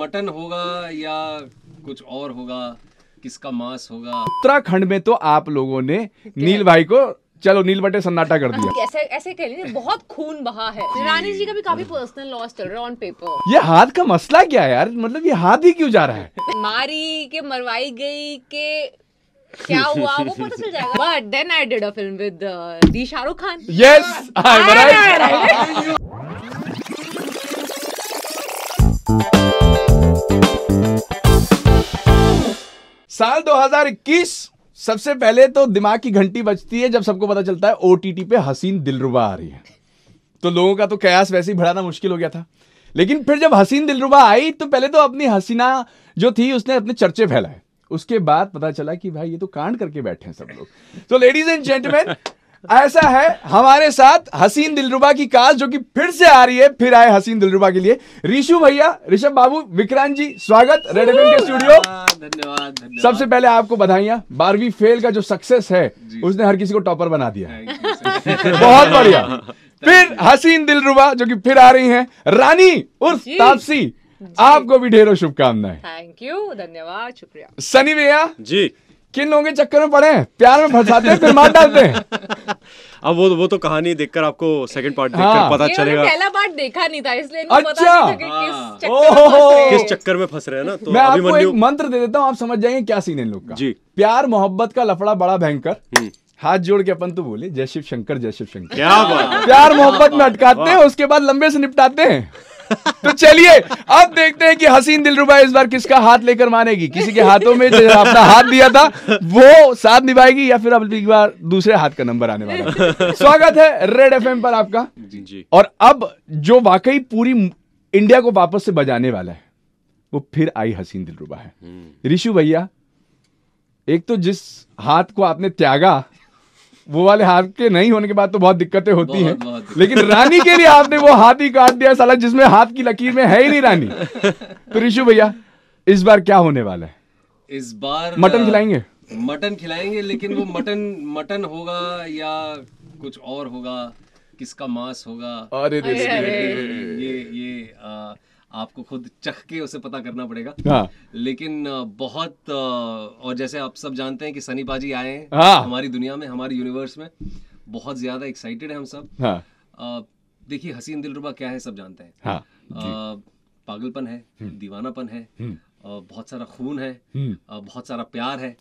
Mutton होगा या कुछ और होगा किसका मांस होगा उत्तराखंड में तो आप लोगों ने नील भाई को चलो नील बटे सन्नाटा कर दिया हाँ, ऐसे ऐसे कह लीजिए बहुत खून बहा है रानी जी का भी काफी पर्सनल लॉस चल रहा है ऑन पेपर ये हाथ का मसला क्या है यार मतलब ये हाथ ही क्यों जा रहा है मारी के मरवाई गई के क्या हुआ वो पता चल जाएगा but then I did a film with the Shahrukh Khan yes I right साल 2021 सबसे पहले तो दिमाग की घंटी बजती है जब सबको पता चलता है ओ पे हसीन दिलरुबा आ रही है तो लोगों का तो कयास वैसे ही बढ़ाना मुश्किल हो गया था लेकिन फिर जब हसीन दिलरुबा आई तो पहले तो अपनी हसीना जो थी उसने अपने चर्चे फैलाए उसके बाद पता चला कि भाई ये तो कांड करके बैठे हैं सब लोग तो लेडीज एंड जेंटमैन ऐसा है हमारे साथ हसीन दिलरुबा की कास्ट जो कि फिर से आ रही है फिर आए हसीन दिलरुबा के लिए रिशु भैया ऋषभ बाबू विक्रांत जी स्वागत रेड एफ के स्टूडियो धन्यवाद सबसे पहले आपको बधाइयां बारहवीं फेल का जो सक्सेस है उसने हर किसी को टॉपर बना दिया बहुत बढ़िया फिर हसीन दिलरुबा जो कि फिर आ रही हैं रानी उर्फ तापसी आपको भी ढेरों शुभकामनाएं थैंक यू धन्यवाद शुक्रिया सनी भैया जी किन लोगों के चक्कर में पड़े प्यार में फंसाते हैं फिर मार डालते हैं अब वो वो तो कहानी देखकर आपको सेकंड पार्ट देखकर हाँ। पता चलेगा पहला पार्ट देखा नहीं था इसलिए अच्छा हाँ। किस चक्कर में फंस रहे हैं ना तो मैं आपको एक मंत्र दे देता हूँ आप समझ जाएंगे क्या सीन है लोग का जी प्यार मोहब्बत का लफड़ा बड़ा भयंकर हम्म। हाथ जोड़ के अपन तो बोले जय शिव शंकर जय शिव शंकर क्या बात प्यार मोहब्बत में अटकाते हैं उसके बाद लंबे से निपटाते हैं तो चलिए अब देखते हैं कि हसीन दिलरुबा इस बार किसका हाथ लेकर मानेगी किसी के हाथों में जो अपना हाथ दिया था वो साथ निभाएगी या फिर अब एक बार दूसरे हाथ का नंबर आने वाला स्वागत है रेड एफ पर आपका जी और अब जो वाकई पूरी इंडिया को वापस से बजाने वाला है वो फिर आई हसीन दिलरुबा है ऋषु हम्म। भैया एक तो जिस हाथ को आपने त्यागा वो वाले हाथ के नहीं होने के बाद तो बहुत दिक्कतें होती हैं लेकिन रानी के लिए आपने वो हाथ ही काट दिया साला जिसमें हाथ की लकीर में है ही नहीं रानी तो ऋषु भैया इस बार क्या होने वाला है इस बार मटन खिलाएंगे मटन खिलाएंगे लेकिन वो मटन मटन होगा या कुछ और होगा किसका मांस होगा अरे ये ये आ, आपको खुद चख के उसे पता करना पड़ेगा हाँ। लेकिन बहुत और जैसे आप सब जानते हैं कि सनी पाजी आए हैं हाँ। हमारी दुनिया में हमारी यूनिवर्स में बहुत ज्यादा एक्साइटेड है हम सब हाँ। देखिए हसीन दिलरुबा क्या है सब जानते हैं पागलपन है हम्म। दीवानापन है हम्म। बहुत सारा खून है हम्म। बहुत सारा प्यार है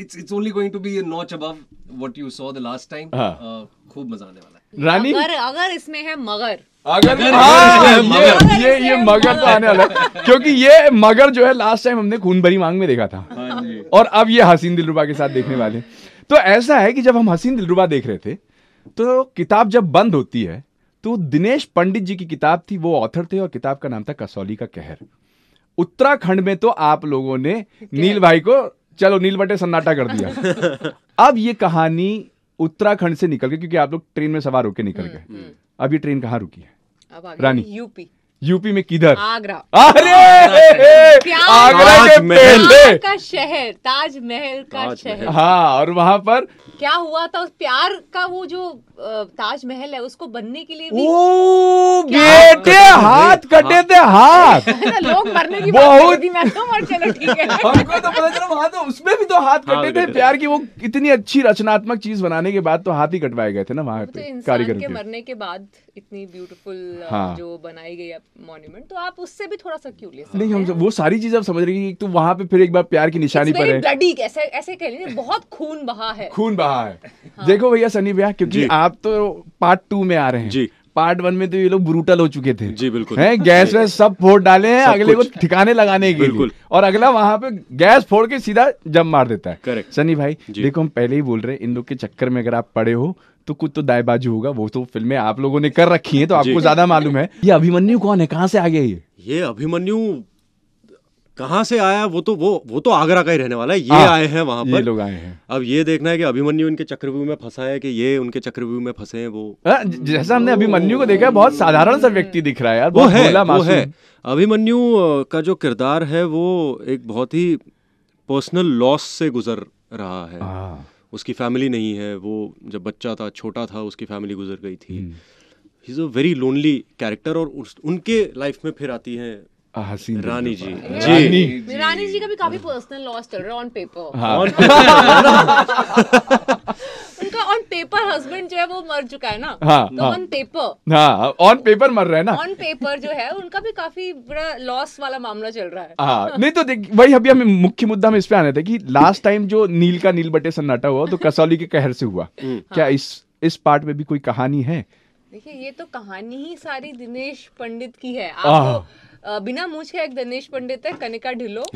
it's it's only going to be be notch notch above you saw the last time खूब मजा आने वाला है. रानी अगर अगर इसमें है मगर अगर हाँ, ये ये, ये मगर तो आने वाला क्योंकि ये मगर जो है लास्ट टाइम हमने खून भरी मांग में देखा था हाँ और अब ये हसीन दिलरुबा के साथ देखने वाले तो ऐसा है कि जब हम हसीन दिलरुबा देख रहे थे तो किताब जब बंद होती है तो दिनेश पंडित जी की किताब थी वो ऑथर थे और किताब का नाम था कसौली का कहर उत्तराखंड में तो आप लोगों ने नील भाई को चलो नील बटे सन्नाटा कर दिया अब ये कहानी उत्तराखंड से निकल गई क्योंकि आप लोग ट्रेन में सवार होकर निकल गए हम्म, हम्म। अभी ट्रेन कहाँ रुकी है रानी यूपी यूपी में किधर आगरा अरे आगरा के पहले का शहर ताजमहल का शहर हाँ और वहाँ पर क्या हुआ था उस प्यार का वो जो ताजमहल है उसको बनने के लिए भी ओ हाथ हाँ। कटे थे हाथ अच्छा, लोग मरने की बहुत मैं तो मर ठीक है हमको तो पता चला वहां तो उसमें भी तो हाथ हाँ, कटे थे प्यार की वो इतनी अच्छी रचनात्मक चीज बनाने के बाद तो हाथ ही कटवाए गए थे ना वहाँ मतलब पे कारीगर के मरने के बाद कितनी ब्यूटीफुल uh, हाँ. जो बनाई गई है मॉन्यूमेंट तो आप उससे भी थोड़ा सा क्यों ले सकते नहीं हम वो सारी चीज आप समझ रहे हैं तो वहाँ पे फिर एक बार प्यार की निशानी पर है ऐसे ऐसे कह लीजिए बहुत खून बहा है खून बहा है हाँ। देखो भैया सनी भैया क्योंकि आप तो पार्ट टू में आ रहे हैं जी पार्ट वन में तो ये लोग ब्रूटल हो चुके थे जी बिल्कुल हैं गैस में सब फोड़ डाले हैं अगले को ठिकाने लगाने के लिए और अगला वहां पे गैस फोड़ के सीधा जम मार देता है करेक्ट सनी भाई देखो हम पहले ही बोल रहे हैं इन लोग के चक्कर में अगर आप पड़े हो तो कुछ तो बाजू होगा वो तो फिल्में आप लोगों ने कर रखी हैं तो आपको ज्यादा मालूम है ये अभिमन्यु कौन है कहाँ से आ गया ये ये अभिमन्यु कहाँ से आया वो तो वो वो तो आगरा का ही रहने वाला है ये हाँ, आए हैं वहाँ पर लोग आए हैं अब ये देखना है कि अभिमन्यु इनके चक्रव्यूह में फंसा है कि ये उनके चक्रव्यूह में फंसे हैं वो हाँ, जैसा हमने अभिमन्यु को देखा है बहुत साधारण सा व्यक्ति दिख रहा है यार वो है वो है अभिमन्यु का जो किरदार है वो एक बहुत ही पर्सनल लॉस से गुजर रहा है हाँ। उसकी फैमिली नहीं है वो जब बच्चा था छोटा था उसकी फैमिली गुजर गई थी he is a very lonely character और उस उनके लाइफ में फिर आती हैं हसीन रानी जी जी रानी जी का भी काफी पर्सनल लॉस चल रहा है ऑन पेपर हाँ। उनका ऑन पेपर हस्बैंड जो है वो मर चुका है ना ऑन पेपर हाँ ऑन पेपर हाँ। हाँ, मर रहा है ना ऑन पेपर जो है उनका भी काफी बड़ा लॉस वाला मामला चल रहा है हाँ नहीं तो देख वही अभी हमें मुख्य मुद्दा में इस पे आने थे कि लास्ट टाइम जो नील का नील बटे सन्नाटा हुआ तो कसौली के कहर से हुआ हम्म। क्या इस इस पार्ट में भी कोई कहानी है देखिए ये तो कहानी ही सारी दिनेश पंडित की है आप बिना मूछ के एक दिनेश पंडित है कनिका ढिलो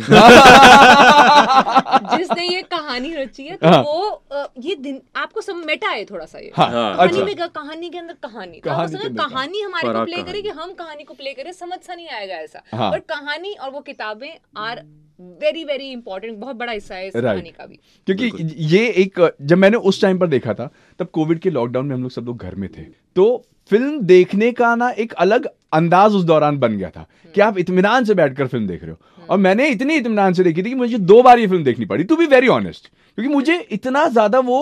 जिसने ये कहानी रची है तो हाँ. वो ये दिन आपको सब मेटा है थोड़ा सा ये हाँ, हाँ कहानी अच्छा। में कहानी के अंदर कहानी तो कहानी, तो कहानी हमारे को प्ले करे कि हम कहानी को प्ले करें समझ सा नहीं आएगा ऐसा हाँ। और कहानी और वो किताबें आर वेरी वेरी इंपॉर्टेंट बहुत बड़ा हिस्सा है इस right. कहानी का भी क्योंकि ये एक जब मैंने उस टाइम पर देखा था तब कोविड के लॉकडाउन में हम लोग सब लोग घर में थे तो फिल्म देखने का ना एक अलग अंदाज उस दौरान बन गया था हम्म। कि आप इतमान से बैठकर फिल्म देख रहे हो हम्म। और मैंने इतनी इतमान से देखी थी कि मुझे दो बार ये फिल्म देखनी पड़ी टू बी वेरी ऑनेस्ट क्योंकि मुझे इतना ज्यादा वो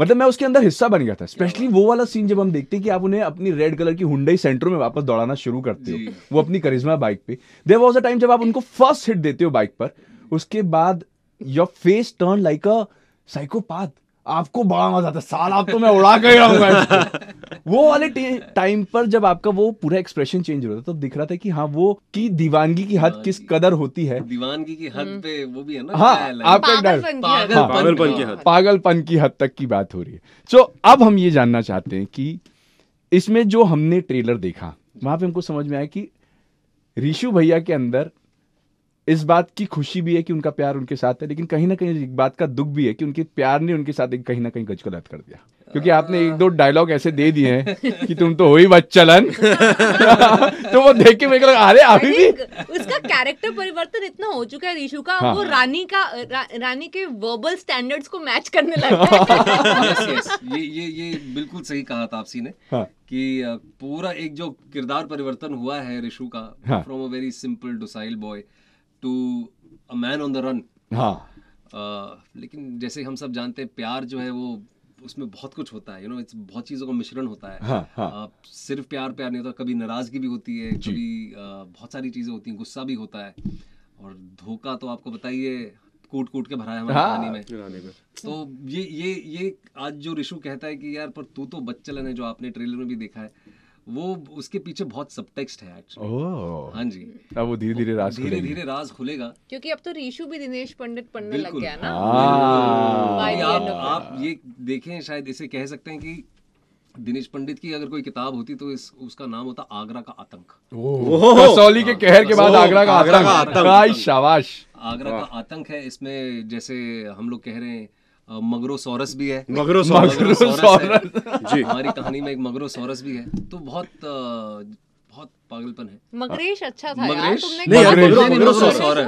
मतलब मैं उसके अंदर हिस्सा बन गया था स्पेशली वो वाला सीन जब हम देखते हैं कि आप उन्हें अपनी रेड कलर की हुंडई सेंट्रो में वापस दौड़ाना शुरू करते हो वो अपनी करिश्मा बाइक पे देर वॉज अ टाइम जब आप उनको फर्स्ट हिट देते हो बाइक पर उसके बाद your face turn like a psychopath आपको बड़ा मजा आता साल आप तो मैं उड़ा कर रहूंगा वो वाले टाइम पर जब आपका वो पूरा एक्सप्रेशन चेंज हो रहा था तब तो दिख रहा था कि हाँ वो की दीवानगी की हद हाँ किस कदर होती है दीवानगी की हद हम्म। पे वो भी है ना हाँ आपका डर पागलपन की हाँ, हद पागलपन की हद तक की बात हो रही है तो अब हम ये जानना चाहते हैं कि इसमें जो हमने ट्रेलर देखा वहां पे हमको समझ में आया कि रिशु भैया के अंदर इस बात की खुशी भी है कि उनका प्यार उनके साथ है लेकिन कहीं ना कहीं एक बात का दुख भी है कि उनके प्यार ने उनके साथ एक कहीं ना कहीं गज गलत कर दिया क्योंकि आपने एक दो डायलॉग ऐसे दे दिए हैं कि तुम तो हो ही बच्चलन तो वो देख के मेरे को अरे अभी भी उसका कैरेक्टर परिवर्तन इतना हो चुका है रीशु का हाँ। वो रानी का रा, रानी के वर्बल स्टैंडर्ड्स को मैच करने लगा है yes. ये ये ये बिल्कुल सही कहा था आपसी ने हाँ. कि पूरा एक जो किरदार परिवर्तन हुआ है ऋषु का from a very simple docile boy to a man on the run हाँ uh, लेकिन जैसे हम सब जानते हैं प्यार जो है वो उसमें बहुत कुछ होता है यू नो इट्स बहुत चीज़ों का मिश्रण होता है हाँ, हाँ. आ, uh, सिर्फ प्यार प्यार नहीं होता कभी नाराज़गी भी होती है कभी uh, बहुत सारी चीज़ें होती हैं गुस्सा भी होता है और धोखा तो आपको बताइए कूट कूट के भरा है हमारे हाँ, में तो ये ये ये आज जो रिशु कहता है कि यार पर तू तो बच्चलन है जो आपने ट्रेलर में भी देखा है वो उसके पीछे बहुत सब टेक्स्ट है एक्चुअली oh. हाँ जी अब वो धीरे धीरे राज धीरे धीरे राज खुलेगा क्योंकि अब तो रीशु भी दिनेश पंडित पढ़ने लग गया ना हाँ। आप, आप ये देखें शायद इसे कह सकते हैं कि दिनेश पंडित की अगर कोई किताब होती तो इस उसका नाम होता आगरा का आतंक कसौली के कहर के बाद आगरा का आगरा का आतंक शाबाश आगरा का आतंक है इसमें जैसे हम लोग कह रहे हैं मगरोसोरस भी है मगरोसोरस जी हमारी कहानी में एक मगरोसोरस भी है तो बहुत बहुत पागलपन है मगरेश अच्छा था मगरेश नहीं यार मगरो मगरो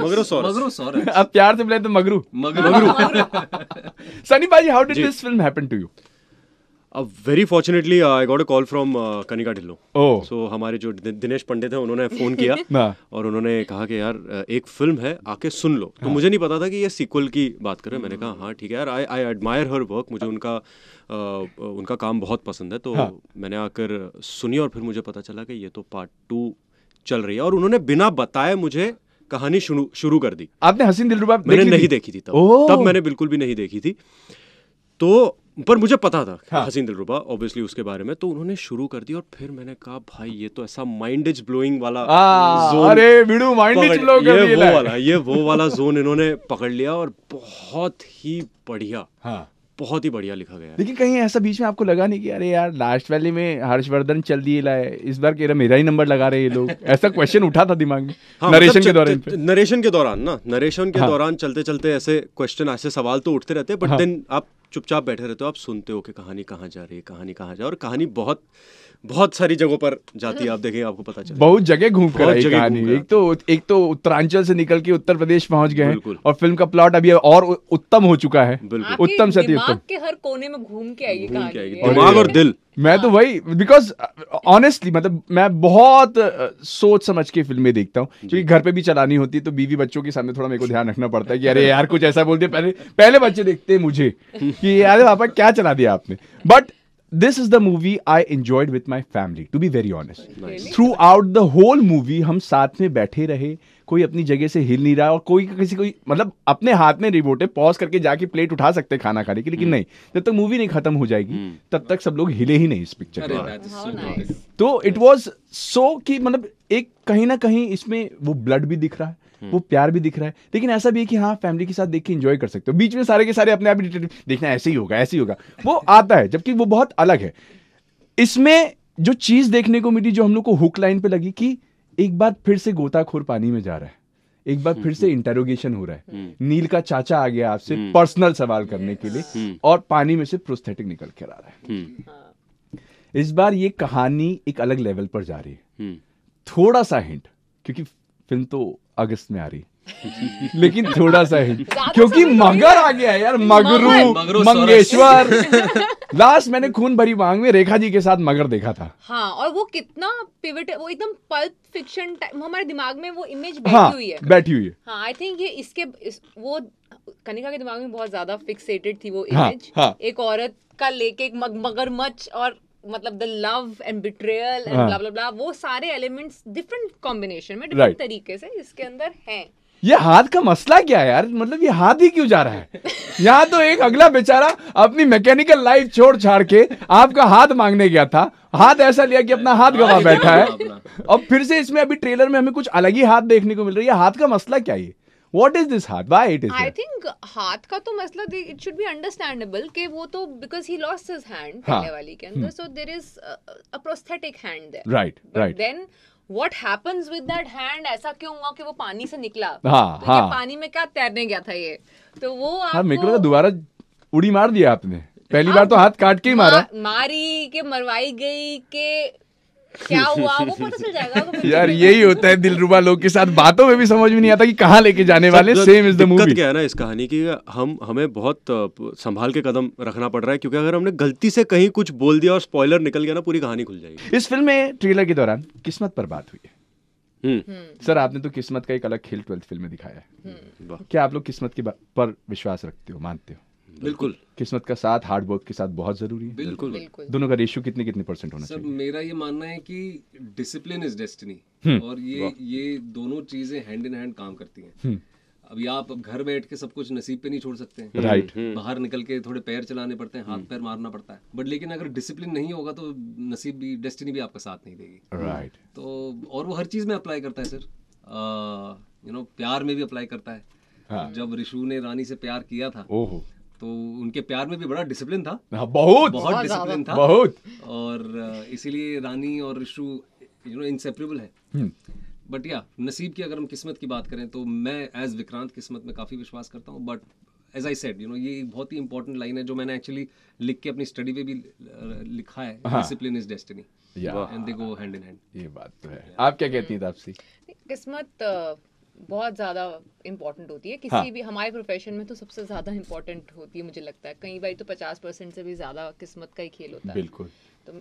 मगरो मगरो अब प्यार से बुलाए तो मगरू मगरू हाँ, सनी भाई how did this film happen to you अब very fortunately I got a call from Kanika Dhillon so हमारे जो दिनेश पंडित थे उन्होंने फ़ोन किया और उन्होंने कहा कि यार uh, एक फिल्म है आके सुन लो तो हाँ। मुझे नहीं पता था कि ये सीक्वल की बात कर रहे हैं मैंने कहा हाँ ठीक है यार आई आई एडमायर हर वर्क मुझे उनका uh, uh, उनका काम बहुत पसंद है तो हाँ। मैंने आकर सुनी और फिर मुझे पता चला कि ये तो पार्ट टू चल रही है और उन्होंने बिना बताए मुझे कहानी शुरू शुरू कर दी आपने हसीन दिल मैंने नहीं देखी थी तब तब मैंने बिल्कुल भी नहीं देखी थी तो पर मुझे पता था हाँ. हसीन दिलरुबा ऑब्वियसली उसके बारे में तो उन्होंने शुरू कर दी और फिर मैंने कहा भाई ये तो ऐसा माइंड इज ब्लोइंग वाला आ, जोन अरे वीडियो माइंड इज ब्लो ये वो वाला ये वो वाला जोन इन्होंने पकड़ लिया और बहुत ही बढ़िया हाँ. बहुत ही बढ़िया लिखा गया लेकिन कहीं ऐसा बीच में आपको लगा नहीं कि अरे यार लास्ट वैली में हर्षवर्धन चल दिए लाए इस बार के मेरा ही नंबर लगा रहे ये लोग ऐसा क्वेश्चन उठा था दिमाग में हाँ, नरेशन मतलब के दौरान नरेशन के दौरान ना नरेशन के हाँ. दौरान चलते चलते ऐसे क्वेश्चन ऐसे सवाल तो उठते रहते हैं बट देन हाँ। आप चुपचाप बैठे रहते हो आप सुनते हो कि कहानी कहाँ जा रही है कहानी कहाँ जा और कहानी बहुत बहुत सारी जगहों पर जाती है आप देखेंगे आपको पता चल बहुत जगह घूम कर आई कहानी एक तो एक तो उत्तरांचल से निकल के उत्तर प्रदेश पहुंच गए और फिल्म का प्लॉट अभी और उत्तम हो चुका है बिल्कुल उत्तम से उत्तम के हर कोने में घूम के आई घूम के आएगी दिमाग और दिल मैं तो हाँ। वही बिकॉज ऑनेस्टली uh, मतलब मैं बहुत uh, सोच समझ के फिल्में देखता हूँ क्योंकि घर पे भी चलानी होती है तो बीवी बच्चों के सामने थोड़ा मेरे को ध्यान रखना पड़ता है कि अरे यार कुछ ऐसा बोलते पहले पहले बच्चे देखते हैं मुझे कि अरे पापा क्या चला दिया आपने but this is the movie I enjoyed with my family to be very honest throughout the whole movie हम साथ में बैठे रहे कोई अपनी जगह से हिल नहीं रहा और कोई किसी कोई मतलब अपने हाथ में रिमोट है पॉज करके जाके प्लेट उठा सकते हैं खाना खाने की लेकिन hmm. नहीं जब तक मूवी नहीं खत्म हो जाएगी hmm. तब तक सब लोग हिले ही नहीं इस पिक्चर में तो इट वॉज सो कि मतलब एक कहीं ना कहीं इसमें वो ब्लड भी दिख रहा है हम्म। वो प्यार भी दिख रहा है लेकिन ऐसा भी है कि हाँ फैमिली के साथ देख के इंजॉय कर सकते हो बीच में सारे के सारे अपने आप ही देखना ऐसे ही होगा ऐसे ही होगा वो आता है जबकि वो बहुत अलग है इसमें जो चीज देखने को मिली जो हम लोग को हुक लाइन पे लगी कि एक बार फिर से गोताखोर पानी में जा रहा है एक बार फिर से इंटेरोगेशन हम्म। हो रहा है हम्म। नील का चाचा आ गया आपसे पर्सनल सवाल करने के लिए और पानी में से प्रोस्थेटिक निकल के आ रहा है इस बार ये कहानी एक अलग लेवल पर जा रही है थोड़ा सा हिंट क्योंकि फिल्म तो अगस्त में आ रही लेकिन थोड़ा सा ही क्योंकि मगर आ गया यार मगरू मंगेश्वर लास्ट मैंने खून भरी मांग में रेखा जी के साथ मगर देखा था हाँ और वो कितना पिवट वो एकदम पल्प फिक्शन हमारे दिमाग में वो इमेज बैठी हाँ, हुई है बैठी हुई है हाँ आई थिंक ये इसके इस, वो कनिका के दिमाग में बहुत ज्यादा फिक्सेटेड थी वो इमेज हाँ, हाँ. एक औरत का लेके एक मगरमच्छ और मतलब the love and betrayal and blah blah blah वो सारे एलिमेंट्स डिफरेंट कॉम्बिनेशन में डिफरेंट right. तरीके से इसके अंदर हैं ये हाथ का मसला क्या है यार मतलब ये हाथ ही क्यों जा रहा है यहाँ तो एक अगला बेचारा अपनी मैकेनिकल लाइफ छोड़ छाड़ के आपका हाथ मांगने गया था हाथ ऐसा लिया कि अपना हाथ गवा हाँ, बैठा तो है और फिर से इसमें अभी ट्रेलर में हमें कुछ अलग ही हाथ देखने को मिल रही है हाथ का मसला क्या है व्हाट इज दिस हाथ why it is I think हाथ का तो मसला इट शुड बी अंडरस्टैंडेबल कि वो तो because he lost his hand पहले वाली के अंदर so there is a prosthetic hand there right right then what happens with that hand ऐसा क्यों हुआ कि वो पानी से निकला हाँ, तो हाँ. पानी में क्या तैरने गया था ये तो वो हाँ, दोबारा उड़ी मार दिया आपने पहली हाँ, बार तो हाथ काट के ही मारा मारी के मरवाई गई के यार यही होता है दिलरुबा लोग के साथ बातों में भी समझ में नहीं आता कि कहाँ लेके जाने वाले सेम इज द मूवी क्या है ना इस कहानी की हम हमें बहुत संभाल के कदम रखना पड़ रहा है क्योंकि अगर हमने गलती से कहीं कुछ बोल दिया और स्पॉइलर निकल गया ना पूरी कहानी खुल जाएगी इस फिल्म में ट्रेलर के दौरान किस्मत पर बात हुई है हम्म। हम्म। सर आपने तो किस्मत का एक अलग खेल ट्वेल्थ फिल्म में दिखाया है हम्म। क्या आप लोग किस्मत के पर विश्वास रखते हो मानते हो बिल्कुल किस्मत का साथ हार्ड वर्क के साथ बहुत जरूरी है बिल्कुल बिल्कुल दोनों का रेशियो कितने कितने परसेंट होना चाहिए मेरा ये मानना है कि डिसिप्लिन इज डेस्टिनी और ये ये दोनों चीजें हैंड इन हैंड काम करती हैं हम्म। अभी आप घर बैठ के सब कुछ नसीब पे नहीं छोड़ सकते हैं हम्म। Right right. हम्म। बाहर निकल के थोड़े पैर चलाने पड़ते हैं हाथ पैर मारना पड़ता है बट लेकिन अगर डिसिप्लिन नहीं होगा तो नसीब भी डेस्टिनी भी आपका साथ नहीं देगी राइट right. तो और वो हर चीज में अप्लाई करता है सर यू नो प्यार में भी अप्लाई करता है हाँ. जब रिशु ने रानी से प्यार किया था तो उनके प्यार में भी बड़ा डिसिप्लिन था हाँ, बहुत बहुत डिसिप्लिन था बहुत और इसीलिए रानी और ऋषु यू नो इनसेपरेबल है बट या नसीब की अगर हम किस्मत की बात करें तो मैं एज विक्रांत किस्मत में काफ़ी विश्वास करता हूँ but as I said you know ये बहुत ही इंपॉर्टेंट लाइन है जो मैंने एक्चुअली लिख के अपनी स्टडी में भी लिखा है discipline is destiny and they go hand in hand ये बात तो है आप क्या कहती हैं हम्म। तापसी किस्मत बहुत ज़्यादा इम्पोर्टेंट होती है किसी हाँ. भी हमारे प्रोफेशन में तो सबसे ज़्यादा इम्पोर्टेंट होती है मुझे लगता है कई बार तो पचास परसेंट से भी ज़्यादा किस्मत का ही खेल होता है बिल्कुल तो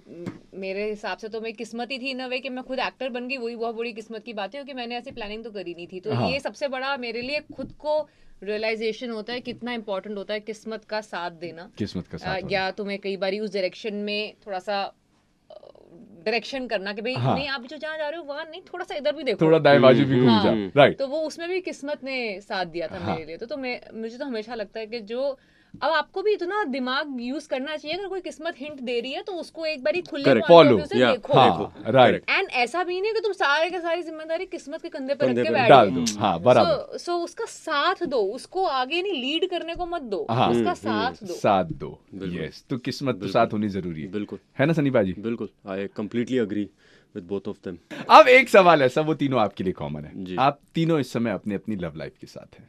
मेरे हिसाब से तो मेरी किस्मत ही थी ना वे कि मैं खुद एक्टर बन गई वही बहुत बड़ी किस्मत की बात है क्योंकि मैंने ऐसी प्लानिंग तो करी नहीं थी तो हाँ. ये सबसे बड़ा मेरे लिए खुद को रियलाइजेशन होता है कितना इंपॉर्टेंट होता है किस्मत का साथ देना किस्मत का साथ या तुम्हें तो कई बार उस डायरेक्शन में थोड़ा सा डायरेक्शन करना कि भाई हाँ. नहीं आप जो जहाँ जा रहे हो वहाँ नहीं थोड़ा सा इधर भी देखो थोड़ा दाएं बाजू भी हम्म, घूम जाओ राइट हम्म। तो वो उसमें भी किस्मत ने साथ दिया था हाँ. मेरे लिए तो तो मैं मुझे तो हमेशा लगता है कि जो अब आपको भी इतना दिमाग यूज करना चाहिए अगर कोई किस्मत हिंट दे रही है तो उसको एक बार ही खुले फॉलो देखो राइट हाँ, एंड हाँ, ऐसा भी नहीं है कि तुम सारे के सारी जिम्मेदारी किस्मत के कंधे पर रख के बैठ दो सो हाँ, उसका साथ दो उसको आगे नहीं लीड करने को मत दो उसका हम्म, साथ हम्म, दो साथ दो यस तो किस्मत तो साथ होनी जरूरी है बिल्कुल है ना सनी जी बिल्कुल I completely agree With both of them. अब एक सवाल है सब वो तीनों आपके लिए कॉमन है आप तीनों इस समय अपने अपनी लव लाइफ के साथ हैं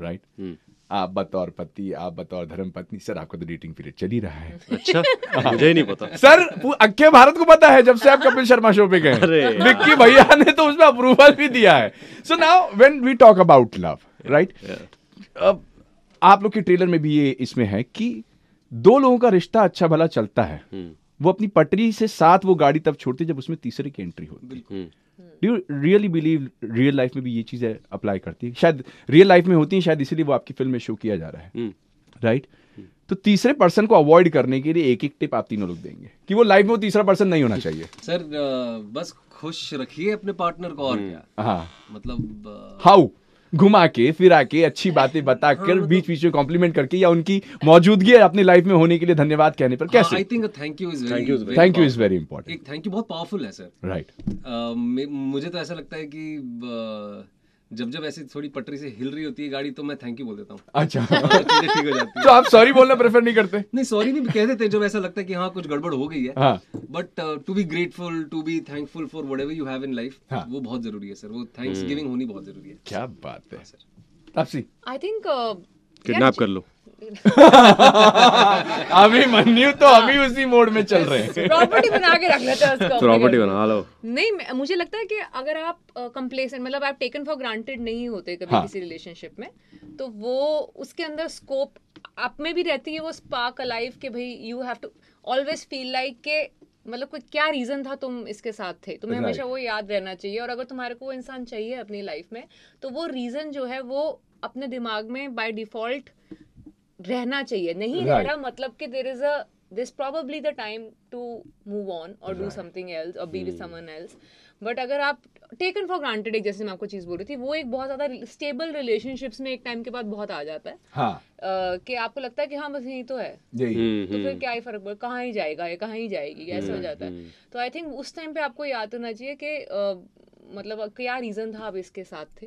राइट right? hmm. आप बतौर पति आप बतौर धर्म पत्नी सर आपका तो डेटिंग पीरियड चल ही रहा है अच्छा मुझे ही नहीं पता सर अखिल भारत को पता है जब से आप कपिल शर्मा शो पे गए विक्की भैया ने तो उसमें अप्रूवल भी दिया है so now when we talk about love right अब आप लोग के ट्रेलर में भी ये इसमें है कि दो लोगों का रिश्ता अच्छा भला चलता है हम्म। वो अपनी पटरी से साथ वो गाड़ी तब छोड़ती जब उसमें तीसरे की एंट्री होती है do really believe real life में भी ये चीज़ें अप्लाई करती है शायद रियल लाइफ में होती हैं शायद इसीलिए वो आपकी फिल्म में शो किया जा रहा है राइट हम्म। हम्म। तो तीसरे पर्सन को अवॉइड करने के लिए एक एक टिप आप तीनों लोग देंगे कि वो लाइफ में वो तीसरा पर्सन नहीं होना चाहिए सर बस खुश रखिए अपने पार्टनर को और हम्म। क्या हाँ मतलब हाउ घुमा के फिरा के अच्छी बातें बताकर हाँ, बीच बीच मतलब में कॉम्प्लीमेंट करके या उनकी मौजूदगी अपनी लाइफ में होने के लिए धन्यवाद कहने पर कैसे I think thank you is thank you thank you is very important thank you बहुत पावरफुल है सर राइट uh, मुझे तो ऐसा लगता है कि uh, जब जब ऐसी थोड़ी पटरी से हिल रही होती है गाड़ी तो मैं थैंक यू बोल देता हूँ अच्छा चीजें ठीक हो जाती है तो आप सॉरी बोलना प्रेफर नहीं करते नहीं सॉरी भी कह देते हैं जब ऐसा लगता है कि हाँ कुछ गड़बड़ हो गई है but to be grateful to be thankful for what you have in life वो बहुत जरूरी है सर वो थैंक्स हम्म। गिविंग होनी बहुत जरूरी है क्या बात है सर आपसी आई थिंक किडनैप कर लो अभी मन्यू तो हाँ। अभी उसी मोड में चल रहे हैं प्रॉपर्टी बना के रख लेते उसको प्रॉपर्टी बना लो नहीं मुझे लगता है कि अगर आप कंप्लेसेंट uh, मतलब आप टेकन फॉर ग्रांटेड नहीं होते कभी हाँ. किसी रिलेशनशिप में तो वो उसके अंदर स्कोप आप में भी रहती है वो स्पार्क अलाइव के भाई you have to always feel like के मतलब कोई क्या रीजन था तुम इसके साथ थे तुम्हें right. हमेशा वो याद रहना चाहिए और अगर तुम्हारे को वो इंसान चाहिए अपनी लाइफ में तो वो रीजन जो है वो अपने दिमाग में बाय डिफॉल्ट रहना चाहिए नहीं right. रह रहा मतलब कि there is a this probably the time to move on और डू समथिंग एल्स और be with someone else but अगर आप टेकन फॉर ग्रांटेड एक जैसे मैं आपको चीज़ बोल रही थी वो एक बहुत ज़्यादा स्टेबल रिलेशनशिप्स में एक टाइम के बाद बहुत आ जाता है हाँ. uh, कि आपको लगता है कि हाँ बस यही तो है हम्म, तो फिर हम्म। क्या ही फर्क पड़ा कहाँ ही जाएगा ये कहाँ ही जाएगी ऐसे हो हम्म, जाता है तो आई थिंक उस टाइम पे आपको याद होना चाहिए कि मतलब क्या रीजन था आप इसके साथ थे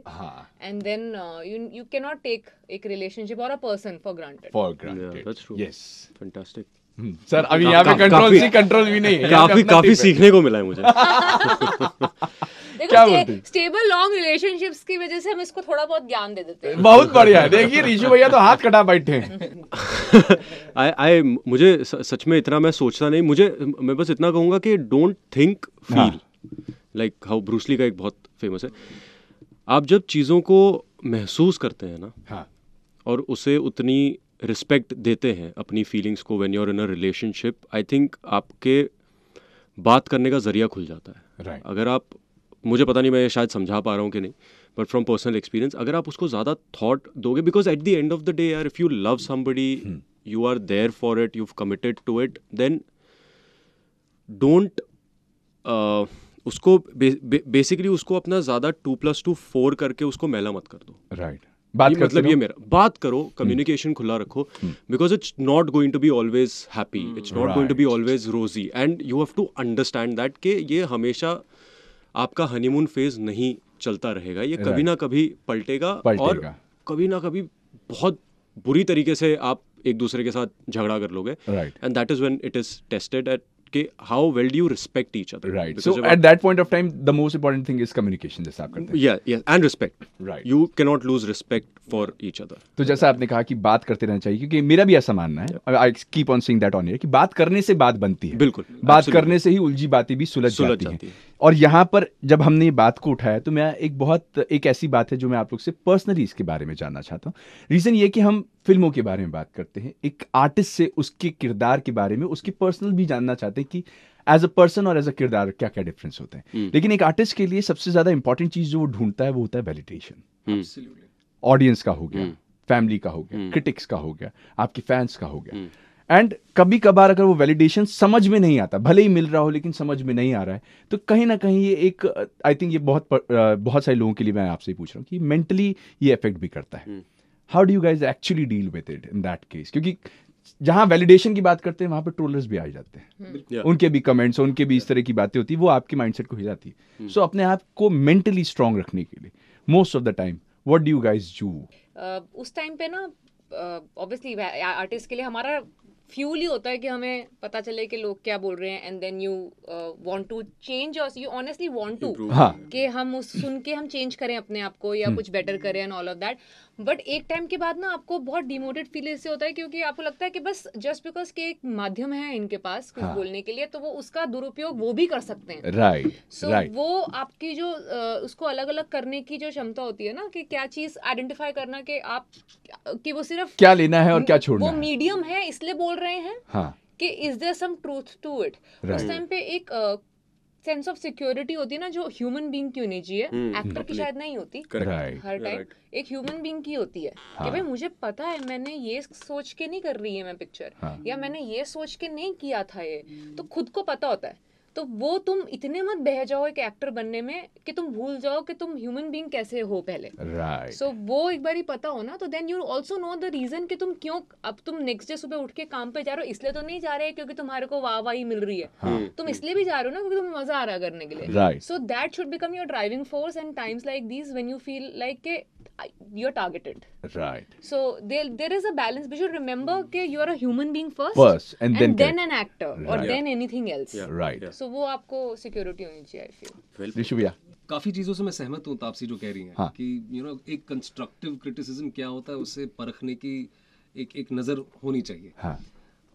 and then you you can not take एक रिलेशनशिप और a person for granted for granted yes fantastic sir अभी यहाँ पे कंट्रोल सी कंट्रोल भी नहीं है काफी काफी सीखने को मिला है मुझे देखो स्टेबल लॉन्ग रिलेशनशिप्स की वजह से हम इसको थोड़ा बहुत ज्ञान दे देते हैं बहुत बढ़िया है देखिए रिशु भैया तो हाथ कटा बैठे हैं आई आई मुझे सच में इतना मैं सोचता नहीं मुझे मैं बस इतना कहूंगा कि don't think feel like how Bruce Lee का एक बहुत फेमस है आप जब चीज़ों को महसूस करते हैं ना हाँ. और उसे उतनी रिस्पेक्ट देते हैं अपनी फीलिंग्स को when you're in a relationship I think आपके बात करने का जरिया खुल जाता है right. अगर आप मुझे पता नहीं मैं ये शायद समझा पा रहा हूँ कि नहीं बट फ्रॉम पर्सनल एक्सपीरियंस अगर आप उसको ज़्यादा थॉट दोगे because at the end of the day are if you love somebody you are there for it you committed to it then don't उसको बे, बे, बेसिकली उसको अपना ज़्यादा टू प्लस टू फोर करके उसको मेला मत कर दो राइट right. बात ये मतलब ये मेरा बात करो कम्युनिकेशन हम्म। खुला रखो because it's not going to be always happy it's not going to be always rosy and you have to understand that कि ये हमेशा आपका हनीमून फेज नहीं चलता रहेगा ये right. कभी ना कभी पलटेगा, पलटेगा और कभी ना कभी बहुत बुरी तरीके से आप एक दूसरे के साथ झगड़ा कर लोगे and that is when it is tested at कि how well do respect each other right so at that point of time the most important thing is communication जैसे आप करते हैं या yes and respect right you can not lose respect for each other तो जैसा आपने कहा कि बात करते रहना चाहिए क्योंकि मेरा भी ऐसा मानना है I keep on saying that on air कि बात करने से बात बनती है बिल्कुल बात करने से ही उलझी बातें भी सुलझ जाती हैं और यहाँ पर जब हमने ये बात को उठाया तो मैं एक बहुत एक ऐसी बात है जो मैं आप लोग से पर्सनली इसके बारे में जानना चाहता हूँ रीज़न ये कि हम फिल्मों के बारे में बात करते हैं एक आर्टिस्ट से उसके किरदार के बारे में उसकी पर्सनल भी जानना चाहते हैं कि एज अ पर्सन और एज अ किरदार क्या क्या डिफरेंस होते हैं हम्म। लेकिन एक आर्टिस्ट के लिए सबसे ज़्यादा इंपॉर्टेंट चीज़ जो वो ढूंढता है वो होता है वैलिडेशन ऑडियंस हम्म। का हो गया फैमिली हम्म। का हो गया क्रिटिक्स का हो गया आपके फैंस का हो गया एंड कभी कभार अगर वो वैलिडेशन समझ में नहीं आता भले ही मिल रहा हो लेकिन समझ में नहीं आ रहा है तो कहीं ना कहीं ये एक आई थिंक ये बहुत बहुत सारे लोगों के लिए मैं आपसे पूछ रहा हूँ कि मेंटली ये इफेक्ट भी करता है how do you guys actually deal with it in that case क्योंकि जहां वैलिडेशन की बात करते हैं वहां पर ट्रोलर्स भी आ जाते हैं हम्म। yeah. उनके भी कमेंट्स उनके भी इस तरह की बातें होती है वो आपके माइंडसेट को जाती है सो so, अपने आप को मेंटली स्ट्रांग रखने के लिए most of the time what do you guys do उस टाइम पे ना ऑब्वियसली uh, आर्टिस्ट के लिए हमारा फ्यूल ही होता है कि हमें पता चले कि लोग क्या बोल रहे हैं and then you want to change और यू ऑनेस्टली वांट टू कि हम उस सुन के हम चेंज करें अपने आप को या hmm. कुछ बेटर करें and all of that but एक टाइम के बाद ना आपको बहुत डिमोटेड फील इससे होता है क्योंकि आपको लगता है कि बस जस्ट बिकॉज के एक माध्यम है इनके पास कुछ हाँ. बोलने के लिए तो वो उसका दुरुपयोग वो भी कर सकते हैं right right. So so, right. वो आपकी जो उसको अलग अलग करने की जो क्षमता होती है ना कि क्या चीज आइडेंटिफाई करना कि आप कि वो सिर्फ क्या लेना है और क्या छोड़ना वो मीडियम है इसलिए बोल रहे हैं हाँ. कि is there some truth to it उस टाइम पे एक uh, सेंस ऑफ सिक्योरिटी होती है ना जो ह्यूमन बींग की होनी चाहिए एक्टर हम्म। की शायद नहीं होती हर टाइम एक ह्यूमन बींग की होती है कि हाँ। भाई मुझे पता है मैंने ये सोच के नहीं कर रही है मैं पिक्चर हाँ। या मैंने ये सोच के नहीं किया था ये तो खुद को पता होता है तो वो तुम इतने मत बह जाओ एक एक्टर बनने में कि तुम भूल जाओ कि तुम ह्यूमन बींग कैसे हो पहले सो right. so, वो एक बार ही पता हो ना तो then you also know the reason कि तुम क्यों अब तुम नेक्स्ट डे सुबह उठ के काम पे जा रहे हो इसलिए तो नहीं जा रहे क्योंकि तुम्हारे को वाह वाह मिल रही है हाँ. तुम इसलिए भी जा रहे हो ना क्योंकि तुम्हें मजा आ रहा है करने के लिए so that should become your driving force and times like these when you feel like के you're targeted right so there there is a balance but you remember that okay, are a human being first first and, and then then an actor right. or yeah. then anything else yeah. right yeah. so वो आपको security होनी चाहिए I feel रिशुभिया काफी चीजों से मैं सहमत हूँ तापसी जो कह रही हैं हाँ. कि यू you नो know, एक कंस्ट्रक्टिव क्रिटिसिज्म क्या होता है उसे परखने की एक एक नजर होनी चाहिए हाँ.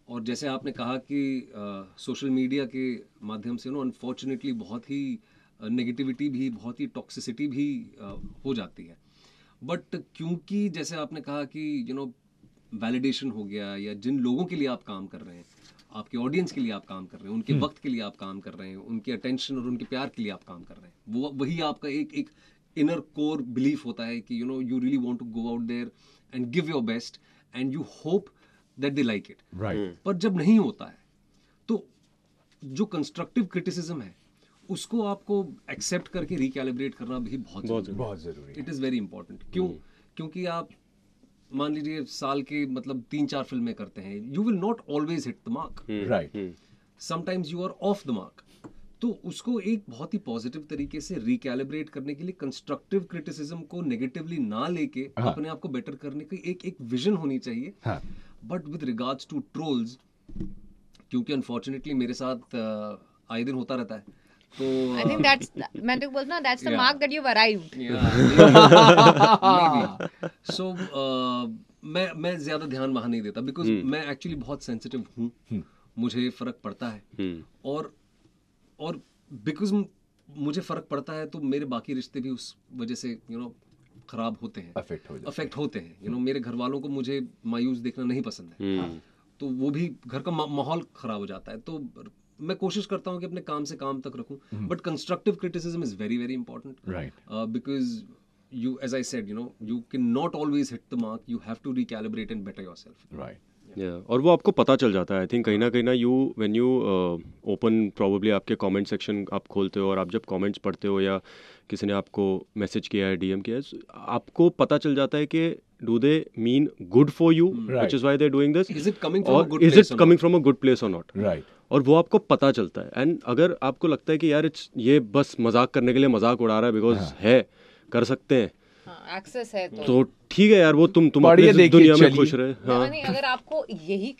और जैसे आपने कहा कि सोशल uh, मीडिया के माध्यम से नो अनफॉर्चुनेटली बहुत ही नेगेटिविटी uh, भी बहुत ही टॉक्सिसिटी भी uh, हो जाती है बट क्योंकि जैसे आपने कहा कि यू नो वैलिडेशन हो गया या जिन लोगों के लिए आप काम कर रहे हैं आपके ऑडियंस के लिए आप काम कर रहे हैं उनके हम्म। वक्त के लिए आप काम कर रहे हैं उनके अटेंशन और उनके प्यार के लिए आप काम कर रहे हैं वो वही आपका एक एक इनर कोर बिलीफ होता है कि you know you really want to go out there and give your best and you hope that they like it right पर जब नहीं होता है तो जो कंस्ट्रक्टिव क्रिटिसिज्म है उसको आपको एक्सेप्ट करके रिकैलिब्रेट करना भी बहुत बहुत जरूरी, इट इज़ वेरी इंपॉर्टेंट क्यों क्योंकि आप मान लीजिए साल के मतलब तीन चार फिल्में करते हैं you will not always hit the mark right sometimes you are off the mark तो उसको एक बहुत ही पॉजिटिव तरीके से रिकैलिब्रेट करने के लिए कंस्ट्रक्टिव क्रिटिसिज्म को नेगेटिवली ना लेके हाँ. अपने आप को बेटर करने की एक एक विजन होनी चाहिए but with regards to trolls क्योंकि अनफॉर्चुनेटली मेरे साथ आए दिन होता रहता है I think hmm. that's Mantik was no, that's the yeah. mark that you've arrived. Yeah. so uh, मैं मैं ज्यादा ध्यान वहाँ नहीं देता बिकॉज hmm. मैं एक्चुअली बहुत सेंसिटिव हूँ hmm. मुझे फर्क पड़ता है और और बिकॉज मुझे फर्क पड़ता है तो मेरे बाकी रिश्ते भी उस वजह से यू you नो know, खराब होते हैं अफेक्ट हो अफेक्ट होते हैं यू नो मेरे घर वालों को मुझे मायूस देखना नहीं पसंद है तो वो भी घर का माहौल खराब हो जाता है तो मैं कोशिश करता हूँ कि अपने काम से काम तक रखूँ but constructive criticism is very very important right because you you as i said you know you cannot always hit the mark you have to recalibrate and better yourself right Yeah. और वो आपको पता चल जाता है I think कहीं ना कहीं ना you when you open probably आपके कॉमेंट सेक्शन आप खोलते हो और आप जब कॉमेंट्स पढ़ते हो या किसी ने आपको मैसेज किया है डीएम किया है आपको पता चल जाता है कि do they mean good for you which is why they doing this is it coming is it coming from a good place or not right और वो आपको पता चलता है एंड अगर आपको लगता है कि यार ये बस मजाक करने के लिए मजाक उड़ा रहा है बिकॉज हाँ. है कर सकते हैं एक्सेस हाँ, है तो।, तो ठीक है यार वो तुम तुम अपने दुनिया में खुश रहे हाँ अगर आपको यही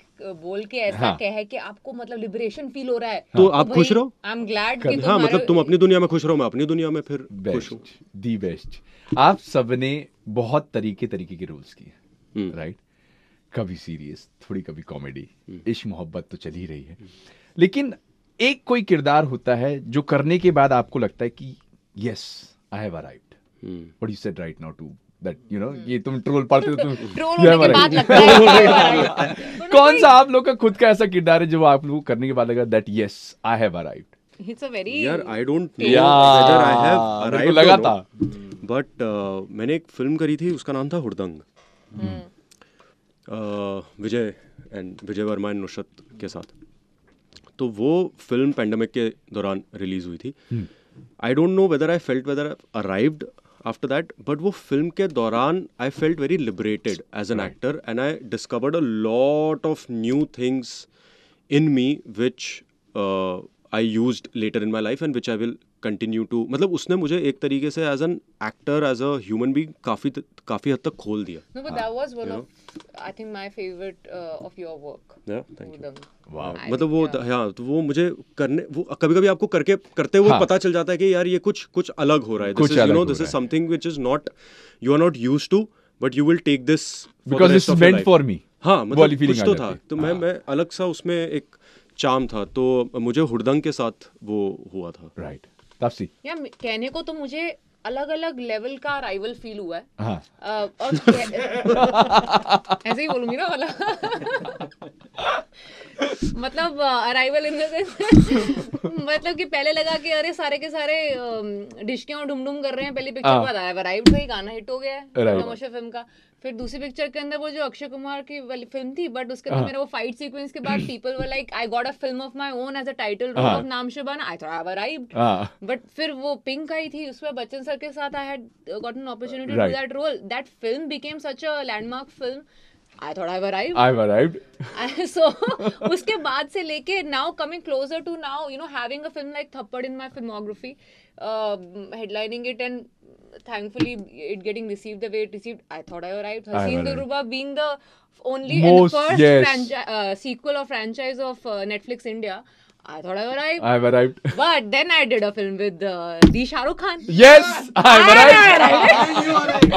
बोल के ऐसा हाँ। कहे कि आपको मतलब लिबरेशन फील हो रहा है हाँ। तो आप खुश रहो आई एम ग्लैड कि हाँ मतलब तुम अपनी दुनिया में खुश रहो मैं अपनी दुनिया में फिर खुश हूँ दी बेस्ट आप सबने बहुत तरीके तरीके के रूल्स किए राइट हम्म। कभी सीरियस थोड़ी कभी कॉमेडी हम्म। इश्क मोहब्बत तो चल ही रही है लेकिन एक कोई किरदार होता है जो करने के बाद आपको लगता है कि yes I have arrived what you said right now to that you know ये तुम ट्रोल पढ़ते हो तुम ट्रोल होने के बाद लगता है कौन सा आप लोग का खुद का ऐसा किरदार है जो आप लोग करने के बाद लगा that yes I have arrived it's a very यार I don't know whether I have arrived लगा था बट uh, मैंने एक फिल्म करी थी उसका नाम था हुड़दंग हम्म। विजय एंड विजय वर्मा एंड नुसरत के साथ तो वो फिल्म पैंडमिक के दौरान रिलीज़ हुई थी I don't know whether I felt whether arrived after that but वो फिल्म के दौरान I felt very liberated as an actor and I discovered a lot of new things in me which I use later in my life and which I will continue to मतलब उसने मुझे एक तरीके से as an actor as a human being काफी काफी हद तक खोल दिया no but that was one of I think my favourite of your work मतलब वो हाँ तो वो मुझे करने वो कभी कभी आपको करके करते हुए हाँ। पता चल जाता है कि यार ये कुछ कुछ अलग हो रहा है this is you know this is something which is not you are not used to but you will take this because it's meant for me हाँ मतलब कुछ तो था तो मैं हाँ। मैं अलग सा उसमें एक चाम था तो मुझे हुड़दंग के साथ वो हुआ था राइट right. तापसी यार कहने को तो मुझे अलग अलग लेवल का अराइवल फील हुआ है हाँ. uh, और ऐसे ही बोलूंगी ना वाला मतलब अराइवल इन मतलब कि पहले लगा कि अरे सारे के सारे डिश के ढूंढ ढूंढ कर रहे हैं पहली पिक्चर हाँ। बाद आया अराइव का ही गाना हिट हो गया है फिल्म का फिर दूसरी पिक्चर के अंदर वो जो अक्षय कुमार की वाली फिल्म थी बट उसके अंदर हाँ। मेरा वो फाइट सीक्वेंस के बाद people were like I got a film of my own as a title role of Naam Shabana I thought I arrived but फिर वो पिंक आई थी उसमें बच्चन सर के साथ I had got an opportunity to that role that film became such a landmark film I thought I arrived I arrived so उसके बाद से लेके now coming closer to now you know having a film like Thappad in my filmography headlining it and thankfully it getting received the way it received. I thought I arrived. Haseem Duruba being the only Most, and the first yes. franchi- uh, sequel or franchise of uh, Netflix India. I thought I arrived. I've arrived. But then I did a film with uh, the Shahrukh Khan. Yes, I've arrived.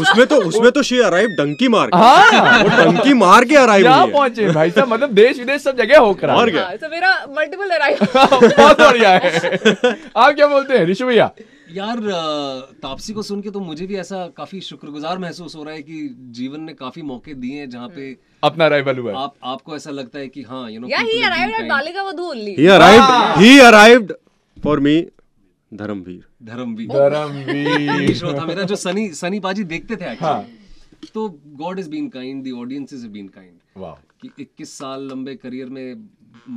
उसमें तो उसमें तो she arrive Dunki मार हाँ वो डंकी मार के arrive क्या पहुंचे भाई साहब मतलब देश विदेश सब जगह होकर और क्या मेरा मल्टीपल अराइव बहुत बढ़िया है आप क्या बोलते हैं ऋषि भैया यार तापसी को सुन के तो मुझे भी ऐसा काफी शुक्रगुजार महसूस हो रहा है कि जीवन ने काफी मौके दिए हैं जहाँ पे हम्म। अपना अराइवल हुआ आप आपको ऐसा लगता है कि हाँ you know he arrived he arrived for me Dharamveer Dharamveer Dharamveer show था मेरा जो सनी सनी पाजी देखते थे एक्चुअली हाँ। तो God is been kind the audience is been kind कि 21 साल लंबे करियर में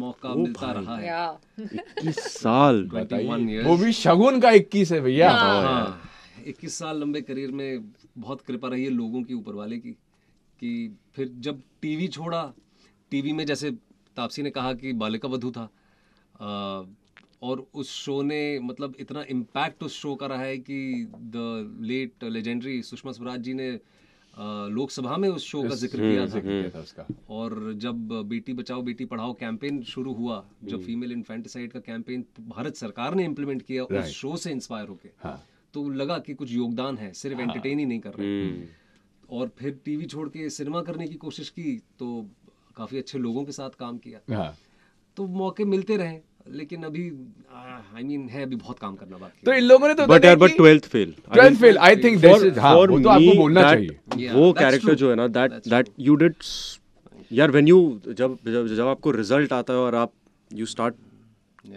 मौका मिलता रहा है इक्कीस साल वो भी शगुन का इक्कीस है भैया हाँ। हाँ, हाँ। इक्कीस साल लंबे करियर में बहुत कृपा रही है लोगों की ऊपर वाले की कि फिर जब टीवी छोड़ा टीवी में जैसे तापसी ने कहा कि बालिका वधु था आ, और उस शो ने मतलब इतना इम्पैक्ट उस शो का रहा है कि the late legendary Sushma Swaraj ji ने लोकसभा में उस शो का हम्म, जिक्र किया था उसका और जब बेटी बचाओ बेटी पढ़ाओ कैंपेन शुरू हुआ जब हम्म। फीमेल इन्फेंटिसाइड का कैंपेन भारत सरकार ने इम्प्लीमेंट किया उस शो से इंस्पायर होके हाँ। तो लगा कि कुछ योगदान है सिर्फ एंटरटेन हाँ। ही नहीं कर रहे हम्म। और फिर टीवी छोड़ के सिनेमा करने की कोशिश की तो काफी अच्छे लोगों के साथ काम किया हाँ। तो मौके मिलते रहे लेकिन अभी आई मीन है अभी बहुत काम करना बाकी तो इन लोगों ने तो बट यार but twelfth fail twelfth fail I think this is हाँ वो तो आपको बोलना चाहिए वो कैरेक्टर जो है ना दैट दैट यू डिड यार व्हेन यू जब जब आपको रिजल्ट आता है और आप you start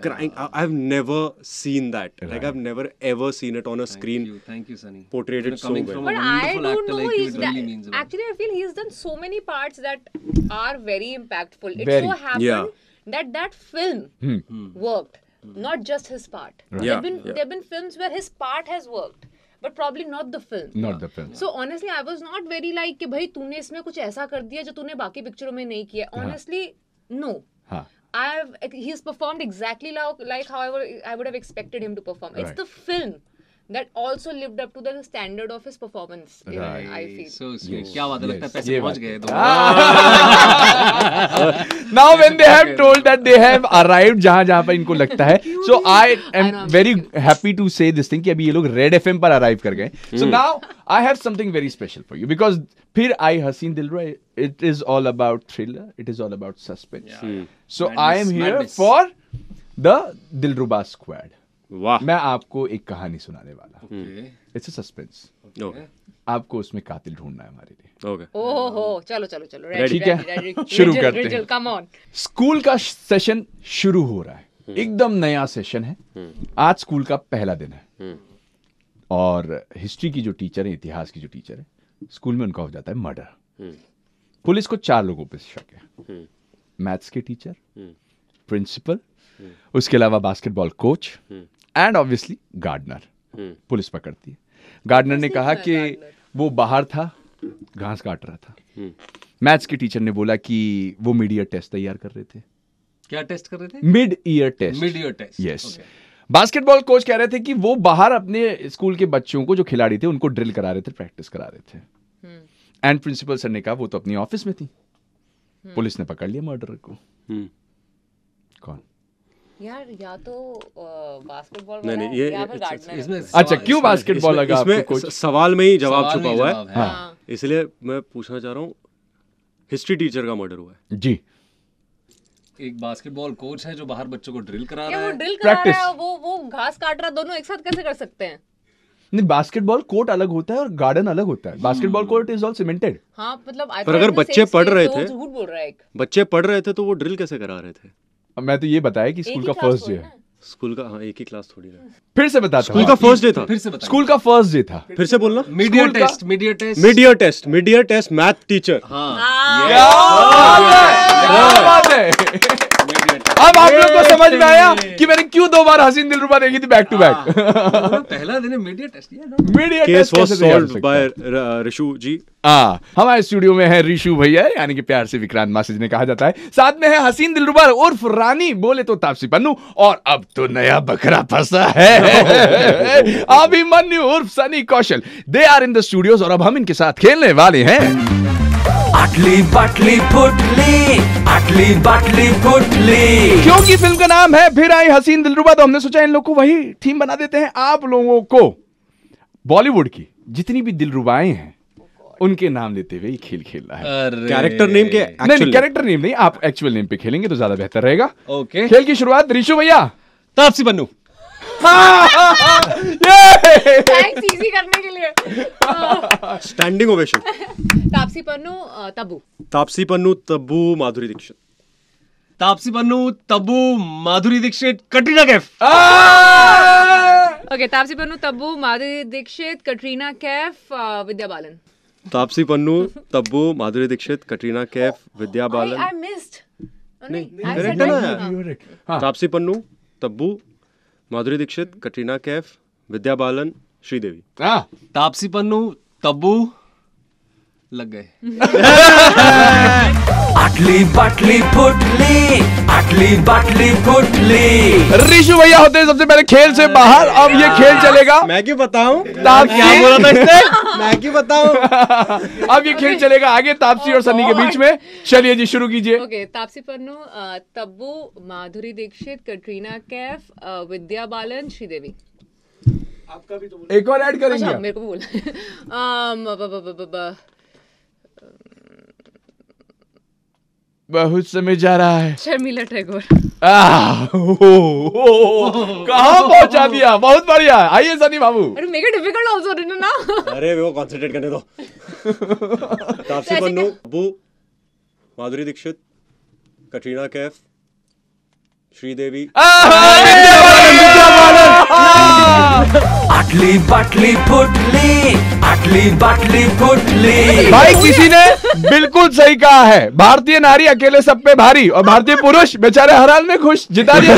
crying I have never seen that like I have never ever seen it on a screen thank you Sunny portrayed it so well but I don't know he is actually I feel he has done so many parts that are very impactful it so happened that that film hmm. worked, hmm. not just his part. Right. Yeah, there been yeah. there been films where his part has worked. But problem not the film not the film so honestly I was not very like कि भाई तूने इसमें कुछ ऐसा कर दिया जो तूने बाकी पिक्चरों में नहीं किया honestly no I have he has performed exactly like how I would have expected him to perform it's the film that also lived up to the standard of his performance. Right. In, I feel. So sweet. kya baat बात है लगता है पैसे पहुंच गए तो. Now when they have told that they have arrived jahan jahan पर inko lagta hai So I am very happy to say this thing ki abhi ye log Red FM par arrive kar gaye So now I have something very special for you because फिर आई हसीन दिलरा it is all about thriller. It is all about suspense. Yeah. So madness, I am here madness. for the Dilruba squad. वाह मैं आपको एक कहानी सुनाने वाला it's suspense आपको उसमें कातिल ढूंढना है हमारे लिए ओहो चलो चलो चलो ठीक है शुरू करते हैं कम ऑन स्कूल का सेशन शुरू हो रहा है हम्म। एकदम नया सेशन है हम्म। आज स्कूल का पहला दिन है हम्म। और हिस्ट्री की जो टीचर है इतिहास की जो टीचर है स्कूल में उनका हो जाता है मर्डर पुलिस को चार लोगों पर शक है मैथ्स के टीचर प्रिंसिपल उसके अलावा basketball coach and obviously gardener police पकड़ती है गार्डनर ने कहा कि वो बाहर था घास काट रहा था मैथ्स hmm. के टीचर ने बोला कि वो मिड ईयर टेस्ट तैयार कर रहे थे क्या टेस्ट कर रहे थे mid year test mid year test yes basketball coach कह रहे थे कि वो बाहर अपने स्कूल के बच्चों को जो खिलाड़ी थे उनको ड्रिल करा रहे थे प्रैक्टिस करा रहे थे एंड प्रिंसिपल सर ने कहा वो तो अपनी ऑफिस में थी पुलिस hmm. ने पकड़ लिया मर्डर को कौन hmm. यार या तो बास्केटबॉल नहीं नहीं ये अच्छा क्यों बास्केटबॉल लगा इसमें सवाल में ही जवाब छुपा हुआ है हाँ। इसलिए मैं पूछना चाह रहा हूँ हिस्ट्री टीचर का मर्डर हुआ है जी एक बास्केटबॉल कोच है जो बाहर बच्चों को ड्रिल करा रहा है वो ड्रिल करा रहा है वो वो घास काट रहा दोनों एक साथ कैसे कर सकते हैं नहीं बास्केटबॉल कोर्ट अलग होता है और गार्डन अलग होता है basketball court is all cemented हाँ मतलब पर अगर बच्चे पढ़ रहे थे झूठ बोल रहा है बच्चे पढ़ रहे थे तो वो ड्रिल कैसे करा रहे थे मैं तो ये बताया कि स्कूल का फर्स्ट डे है स्कूल का हाँ एक ही क्लास थोड़ी है फिर से बताता स्कूल का फर्स्ट डे था फिर से बता स्कूल का फर्स्ट डे था फिर से बोलना media test media test media test media test math teacher हाँ, हाँ। अब आप लोग को समझ में आया कि मैंने क्यों दो बार हसीन दिलरुबा देखी थी बैक टू बैक पहला दिन मीडिया टेस्ट लिया media was solved by Rishu ji आ, हमारे स्टूडियो में है रिशु भैया यानी कि प्यार से विक्रांत मास ने कहा जाता है साथ में है हसीन दिलरुबा उर्फ रानी बोले तो तापसी पन्नू और अब तो नया बकरा फंसा है अभिमन्यु उर्फ Sunny Kaushal they are in the studios और अब हम इनके साथ खेलने वाले हैं अटली बटली पुटली अटली बटली पुटली क्योंकि फिल्म का नाम है फिर आई हसीन दिलरुबा तो हमने सोचा इन लोग को वही थीम बना देते हैं आप लोगों को बॉलीवुड की जितनी भी दिलरुबाएं हैं उनके नाम लेते हुए खेल खेल रहा है कैरेक्टर नेम के नहीं नहीं कैरेक्टर नेम नहीं आप एक्चुअल नेम पे खेलेंगे तो ज्यादा बेहतर रहेगा ओके खेल की शुरुआत रिशु भैया तापसी बनू इजी करने के लिए standing ovation Taapsee Pannu Tabu Taapsee Pannu Tabu Madhuri Dixit Taapsee Pannu Tabu Madhuri Dixit Katrina Kaif okay Taapsee Pannu Tabu Madhuri Dixit Katrina Kaif Vidya Balan Taapsee Pannu Tabu Madhuri Dixit Katrina Kaif Vidya Balan I missed oh, नहीं हाँ। तापसी पन्नू तब्बू माधुरी दीक्षित कटरीना कैफ विद्या बालन श्रीदेवी हाँ। तापसी पन्नू तब्बू लग गए आटली बाटली फुटली आटली बाटली फुटली ऋषु भैया होते हैं सबसे पहले खेल से बाहर अब ये खेल चलेगा मैं क्यों बताऊं तापसी क्या बोला था इसने मैं क्यों बताऊं अब ये खेल चलेगा आगे तापसी और सनी के बीच में चलिए जी शुरू कीजिए ओके तापसी पन्नू तब्बू माधुरी दीक्षित कटरीना कैफ विद्या बालन श्रीदेवी आपका भी तो एक और ऐड करेंगे अच्छा, मेरे को बोल बहुत समय जा रहा है शर्मिला टैगोर कहा पहुंचा दिया बहुत बढ़िया आइए सनी बाबू अरे मेक डिफिकल्ट आल्सो रिटन ना अरे वो कंसंट्रेट करने दो तापसी पन्नू अबू माधुरी दीक्षित कटरीना कैफ श्रीदेवी अटली बाटली पुटली भाई किसी ने बिल्कुल सही कहा है भारतीय नारी अकेले सब पे भारी और भारतीय पुरुष बेचारे हर हाल में खुश जिता दिया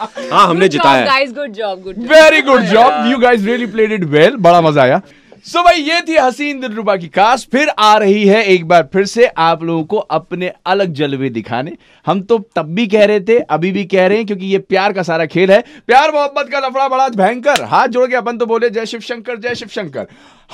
हाँ हमने जिताया good job good very good job you guys really played it well बड़ा मजा आया सो so भाई ये थी हसीन दिलरुबा की काश फिर आ रही है एक बार फिर से आप लोगों को अपने अलग जलवे दिखाने हम तो तब भी कह रहे थे अभी भी कह रहे हैं क्योंकि ये प्यार का सारा खेल है प्यार मोहब्बत का लफड़ा बड़ा भयंकर हाथ जोड़ के अपन तो बोले जय शिव शंकर जय शिव शंकर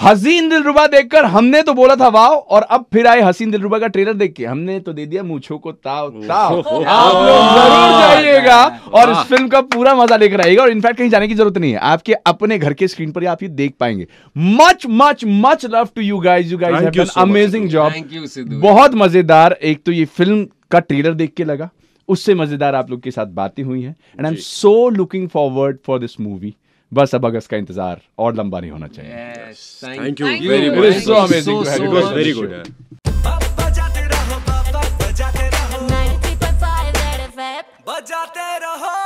हसीन दिलरुबा देखकर हमने तो बोला था वाव और अब फिर आए हसीन रूबा का ट्रेलर देख के हमने तो दे दिया मुछो को ताव ताव आप लोग जरूर जाइएगा और इस फिल्म का पूरा मजा लेकर आएगा और इनफैक्ट कहीं जाने की जरूरत नहीं है आपके अपने घर के स्क्रीन पर आप ये देख पाएंगे मत much much much love to you guys you guys amazing job you done बहुत मजेदार एक तो ये फिल्म का ट्रेलर देख के लगा उससे मजेदार आप लोग के साथ बातें हुई हैं and I am so looking forward for this movie बस अब अगस्त का इंतजार और लंबा नहीं होना चाहिए thank you very much it so amazing it was very good बजाते रहो